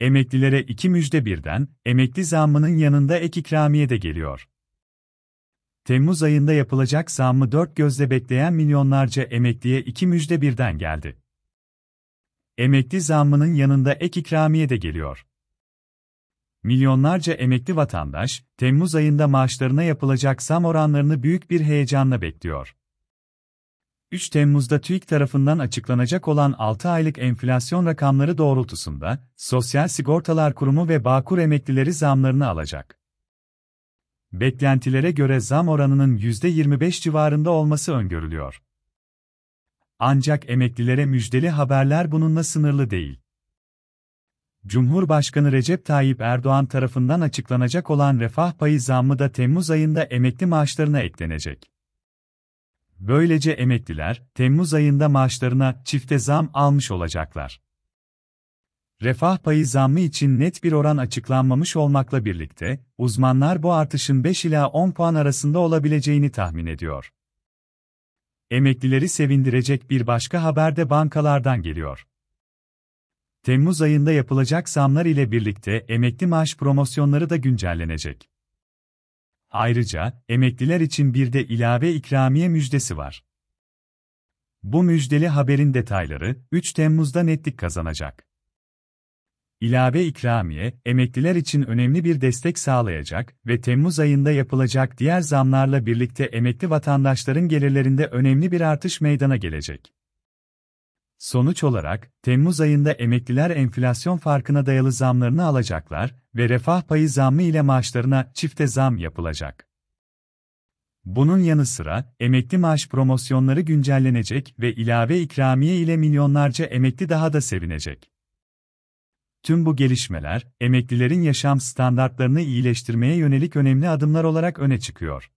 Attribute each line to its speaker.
Speaker 1: Emeklilere iki müjde birden, emekli zammının yanında ek ikramiye de geliyor. Temmuz ayında yapılacak zammı dört gözle bekleyen milyonlarca emekliye iki müjde birden geldi. Emekli zammının yanında ek ikramiye de geliyor. Milyonlarca emekli vatandaş, Temmuz ayında maaşlarına yapılacak zam oranlarını büyük bir heyecanla bekliyor. 3 Temmuz'da TÜİK tarafından açıklanacak olan 6 aylık enflasyon rakamları doğrultusunda, Sosyal Sigortalar Kurumu ve Bağkur emeklileri zamlarını alacak. Beklentilere göre zam oranının %25 civarında olması öngörülüyor. Ancak emeklilere müjdeli haberler bununla sınırlı değil. Cumhurbaşkanı Recep Tayyip Erdoğan tarafından açıklanacak olan refah payı zammı da Temmuz ayında emekli maaşlarına eklenecek. Böylece emekliler, Temmuz ayında maaşlarına çifte zam almış olacaklar. Refah payı zammı için net bir oran açıklanmamış olmakla birlikte, uzmanlar bu artışın 5 ila 10 puan arasında olabileceğini tahmin ediyor. Emeklileri sevindirecek bir başka haber de bankalardan geliyor. Temmuz ayında yapılacak zamlar ile birlikte emekli maaş promosyonları da güncellenecek. Ayrıca, emekliler için bir de ilave ikramiye müjdesi var. Bu müjdeli haberin detayları 3 Temmuz'da netlik kazanacak. İlave ikramiye, emekliler için önemli bir destek sağlayacak ve Temmuz ayında yapılacak diğer zamlarla birlikte emekli vatandaşların gelirlerinde önemli bir artış meydana gelecek. Sonuç olarak, Temmuz ayında emekliler enflasyon farkına dayalı zamlarını alacaklar ve refah payı zammı ile maaşlarına çifte zam yapılacak. Bunun yanı sıra, emekli maaş promosyonları güncellenecek ve ilave ikramiye ile milyonlarca emekli daha da sevinecek. Tüm bu gelişmeler, emeklilerin yaşam standartlarını iyileştirmeye yönelik önemli adımlar olarak öne çıkıyor.